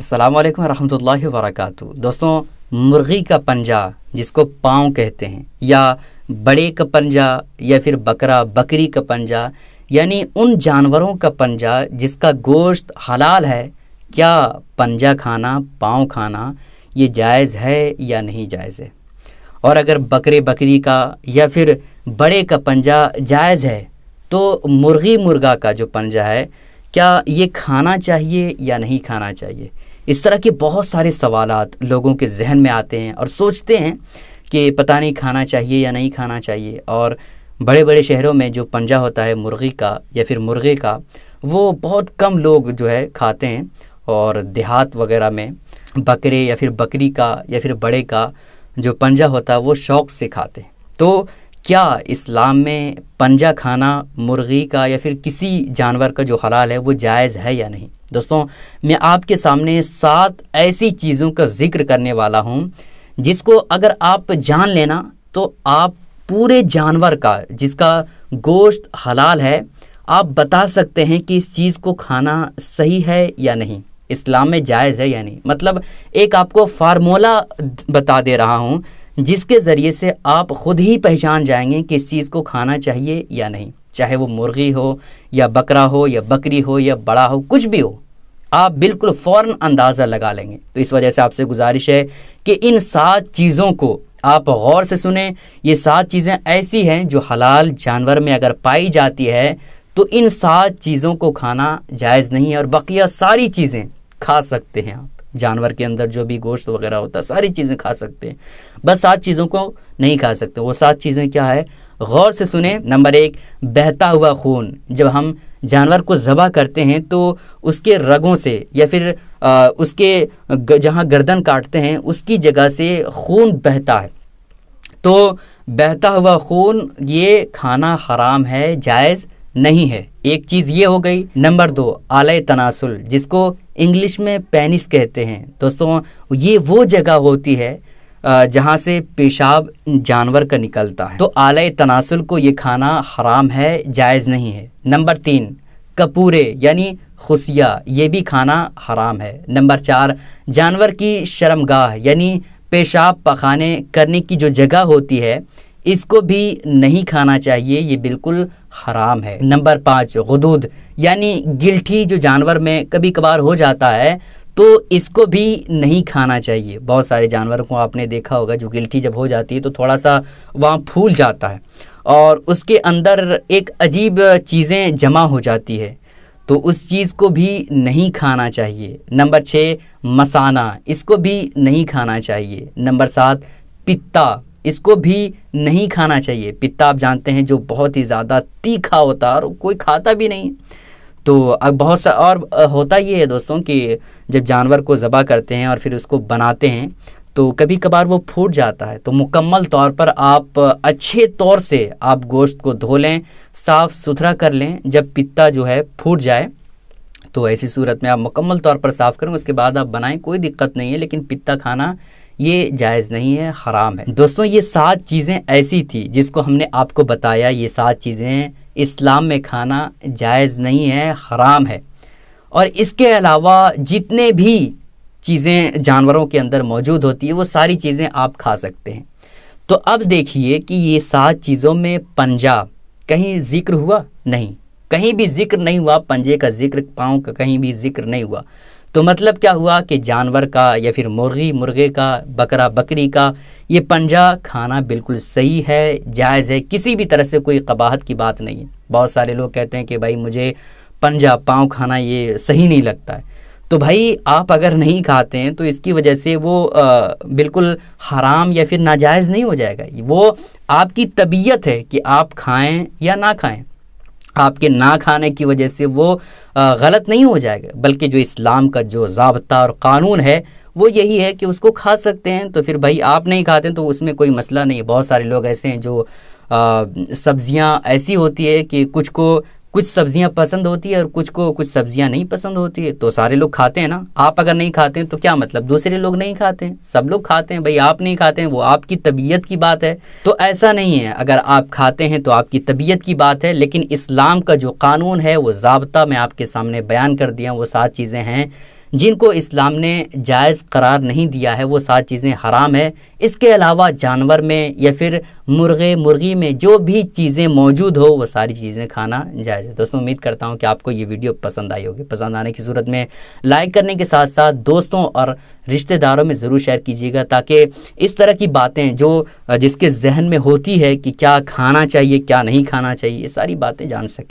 अस्सलाम वालेकुम रहमतुल्लाहि वरकत दोस्तों मुर्गी का पंजा जिसको पाँव कहते हैं या बड़े का पंजा या फिर बकरा बकरी का पंजा यानी उन जानवरों का पंजा जिसका गोश्त हलाल है क्या पंजा खाना पाँव खाना ये जायज़ है या नहीं जायज़ है और अगर बकरे बकरी का या फिर बड़े का पंजा जायज़ है तो मुर्गी मुर्गा का जो पंजा है क्या ये खाना चाहिए या नहीं खाना चाहिए इस तरह के बहुत सारे सवाल लोगों के जहन में आते हैं और सोचते हैं कि पता नहीं खाना चाहिए या नहीं खाना चाहिए और बड़े बड़े शहरों में जो पंजा होता है मुर्गी का या फिर मुर्गे का वो बहुत कम लोग जो है खाते हैं और देहात वगैरह में बकरे या फिर बकरी का या फिर बड़े का जो पंजा होता है वो शौक़ से खाते हैं तो क्या इस्लाम में पंजा खाना मुर्गी का या फिर किसी जानवर का जो हलाल है वो जायज़ है या नहीं दोस्तों मैं आपके सामने सात ऐसी चीज़ों का जिक्र करने वाला हूँ जिसको अगर आप जान लेना तो आप पूरे जानवर का जिसका गोश्त हलाल है आप बता सकते हैं कि इस चीज़ को खाना सही है या नहीं इस्लाम में जायज़ है या नहीं मतलब एक आपको फार्मूला बता दे रहा हूँ जिसके ज़रिए से आप ख़ुद ही पहचान जाएंगे कि इस चीज़ को खाना चाहिए या नहीं चाहे वो मुर्गी हो या बकरा हो या बकरी हो या बड़ा हो कुछ भी हो आप बिल्कुल फ़ौर अंदाज़ा लगा लेंगे तो इस वजह से आपसे गुजारिश है कि इन सात चीज़ों को आप गौर से सुने ये सात चीज़ें ऐसी हैं जो हलाल जानवर में अगर पाई जाती है तो इन सात चीज़ों को खाना जायज़ नहीं है और बकिया सारी चीज़ें खा सकते हैं आप जानवर के अंदर जो भी गोश्त वगैरह होता है सारी चीज़ें खा सकते हैं बस सात चीज़ों को नहीं खा सकते वो सात चीज़ें क्या है गौर से सुने नंबर एक बहता हुआ खून जब हम जानवर को ज़बा करते हैं तो उसके रगों से या फिर आ, उसके ग, जहाँ गर्दन काटते हैं उसकी जगह से खून बहता है तो बहता हुआ खून ये खाना हराम है जायज़ नहीं है एक चीज़ ये हो गई नंबर दो आलय तनासुल जिसको इंग्लिश में पेनिस कहते हैं दोस्तों ये वो जगह होती है जहाँ से पेशाब जानवर का निकलता है तो आलय तनासुल को ये खाना हराम है जायज़ नहीं है नंबर तीन कपूरे यानी खुशिया ये भी खाना हराम है नंबर चार जानवर की शर्मगाह यानी पेशाब पखाने करने की जो जगह होती है इसको भी नहीं खाना चाहिए ये बिल्कुल हराम है नंबर पाँच गदूद यानी गिल्ठी जो जानवर में कभी कभार हो जाता है तो इसको भी नहीं खाना चाहिए बहुत सारे जानवरों को आपने देखा होगा जो गिल्ठी जब हो जाती है तो थोड़ा सा वहाँ फूल जाता है और उसके अंदर एक अजीब चीज़ें जमा हो जाती है तो उस चीज़ को भी नहीं खाना चाहिए नंबर छः मसाना इसको भी नहीं खाना चाहिए नंबर सात पिता इसको भी नहीं खाना चाहिए पिता आप जानते हैं जो बहुत ही ज़्यादा तीखा होता है और कोई खाता भी नहीं तो अब बहुत सा और होता ये है दोस्तों कि जब जानवर को ज़बा करते हैं और फिर उसको बनाते हैं तो कभी कभार वो फूट जाता है तो मुकम्मल तौर पर आप अच्छे तौर से आप गोश्त को धो लें साफ़ सुथरा कर लें जब पिता जो है फूट जाए तो ऐसी सूरत में आप मुकम्मल तौर पर साफ़ करें उसके बाद आप बनाएं कोई दिक्कत नहीं है लेकिन पिता खाना ये जायज़ नहीं है हराम है दोस्तों ये सात चीज़ें ऐसी थी जिसको हमने आपको बताया ये सात चीज़ें इस्लाम में खाना जायज़ नहीं है हराम है और इसके अलावा जितने भी चीज़ें जानवरों के अंदर मौजूद होती है वो सारी चीज़ें आप खा सकते हैं तो अब देखिए कि ये सात चीज़ों में पंजा कहीं ज़िक्र हुआ नहीं कहीं भी जिक्र नहीं हुआ पंजे का जिक्र पाँव का कहीं भी जिक्र नहीं हुआ तो मतलब क्या हुआ कि जानवर का या फिर मुर्गी मुर्गे का बकरा बकरी का ये पंजा खाना बिल्कुल सही है जायज़ है किसी भी तरह से कोई कबाहत की बात नहीं है बहुत सारे लोग कहते हैं कि भाई मुझे पंजा पाँव खाना ये सही नहीं लगता है तो भाई आप अगर नहीं खाते हैं तो इसकी वजह से वो आ, बिल्कुल हराम या फिर नाजायज़ नहीं हो जाएगा वो आपकी तबीयत है कि आप खाएं या ना खाएं आपके ना खाने की वजह से वो गलत नहीं हो जाएगा बल्कि जो इस्लाम का जो जबता और कानून है वो यही है कि उसको खा सकते हैं तो फिर भाई आप नहीं खाते तो उसमें कोई मसला नहीं बहुत सारे लोग ऐसे हैं जो सब्ज़ियाँ ऐसी होती है कि कुछ को कुछ सब्जियां पसंद होती है और कुछ को कुछ सब्जियां नहीं पसंद होती है तो सारे लोग खाते हैं ना आप अगर नहीं खाते हैं तो क्या मतलब दूसरे लोग नहीं खाते हैं सब लोग खाते हैं भाई आप नहीं खाते हैं वो आपकी तबीयत की बात है तो ऐसा नहीं है अगर आप खाते हैं तो आपकी तबीयत की बात है लेकिन इस्लाम का जो कानून है वो जबता मैं आपके सामने बयान कर दिया वो सात चीज़ें हैं जिनको इस्लाम ने जायज़ करार नहीं दिया है वो सात चीज़ें हराम है इसके अलावा जानवर में या फिर मुर्गे मुर्गी में जो भी चीज़ें मौजूद हो वो सारी चीज़ें खाना जायज़ है दोस्तों उम्मीद करता हूँ कि आपको ये वीडियो पसंद आई होगी पसंद आने की सूरत में लाइक करने के साथ साथ दोस्तों और रिश्तेदारों में ज़रूर शेयर कीजिएगा ताकि इस तरह की बातें जो जिसके जहन में होती है कि क्या खाना चाहिए क्या नहीं खाना चाहिए ये सारी बातें जान सकें